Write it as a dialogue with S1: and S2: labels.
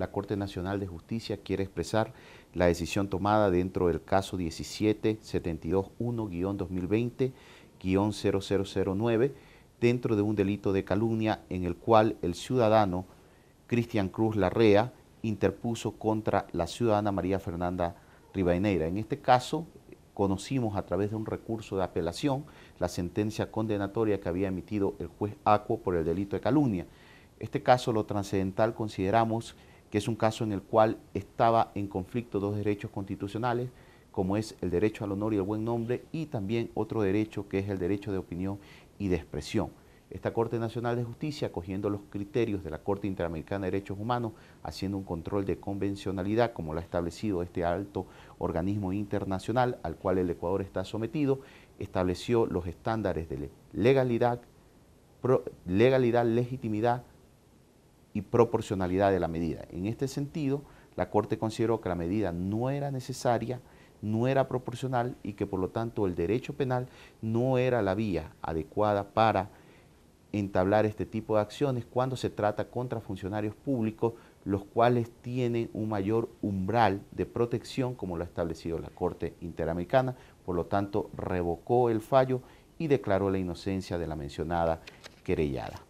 S1: la Corte Nacional de Justicia quiere expresar la decisión tomada dentro del caso 17 2020 0009 dentro de un delito de calumnia en el cual el ciudadano Cristian Cruz Larrea interpuso contra la ciudadana María Fernanda Ribaeneira. En este caso, conocimos a través de un recurso de apelación la sentencia condenatoria que había emitido el juez Acuo por el delito de calumnia. Este caso, lo trascendental, consideramos que es un caso en el cual estaba en conflicto dos derechos constitucionales, como es el derecho al honor y el buen nombre, y también otro derecho que es el derecho de opinión y de expresión. Esta Corte Nacional de Justicia, cogiendo los criterios de la Corte Interamericana de Derechos Humanos, haciendo un control de convencionalidad, como lo ha establecido este alto organismo internacional al cual el Ecuador está sometido, estableció los estándares de legalidad, legalidad, legitimidad, y proporcionalidad de la medida. En este sentido, la Corte consideró que la medida no era necesaria, no era proporcional y que por lo tanto el derecho penal no era la vía adecuada para entablar este tipo de acciones cuando se trata contra funcionarios públicos, los cuales tienen un mayor umbral de protección como lo ha establecido la Corte Interamericana. Por lo tanto, revocó el fallo y declaró la inocencia de la mencionada querellada.